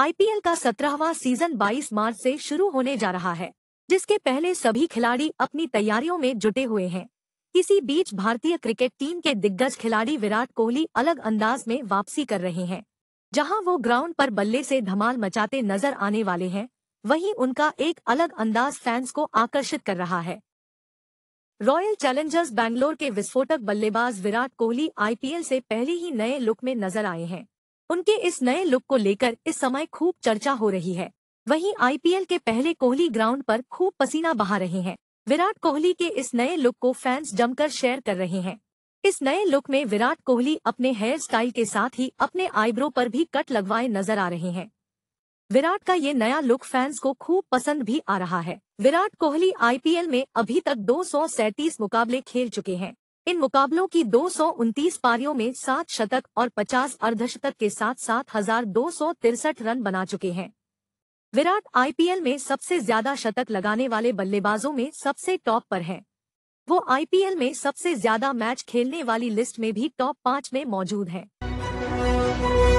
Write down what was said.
IPL का सत्रहवा season 22 मार्च से शुरू होने जा रहा है जिसके पहले सभी खिलाड़ी अपनी तैयारियों में जुटे हुए हैं इसी बीच भारतीय क्रिकेट टीम के दिग्गज खिलाड़ी विराट कोहली अलग अंदाज में वापसी कर रहे हैं जहां वो ग्राउंड पर बल्ले से धमाल मचाते नजर आने वाले हैं वहीं उनका एक अलग अंदाज फैंस को आकर्षित कर रहा है रॉयल चैलेंजर्स बैंगलोर के विस्फोटक बल्लेबाज विराट कोहली आईपीएल से पहले ही नए लुक में नजर आए हैं उनके इस नए लुक को लेकर इस समय खूब चर्चा हो रही है वहीं आईपीएल के पहले कोहली ग्राउंड पर खूब पसीना बहा रहे हैं विराट कोहली के इस नए लुक को फैंस जमकर शेयर कर रहे हैं इस नए लुक में विराट कोहली अपने हेयर स्टाइल के साथ ही अपने आईब्रो पर भी कट लगवाए नजर आ रहे हैं विराट का ये नया लुक फैंस को खूब पसंद भी आ रहा है विराट कोहली आईपीएल में अभी तक दो मुकाबले खेल चुके हैं इन मुकाबलों की दो पारियों में सात शतक और 50 अर्धशतक के साथ सात हजार दो रन बना चुके हैं विराट आईपीएल में सबसे ज्यादा शतक लगाने वाले बल्लेबाजों में सबसे टॉप पर हैं। वो आईपीएल में सबसे ज्यादा मैच खेलने वाली लिस्ट में भी टॉप पाँच में मौजूद हैं।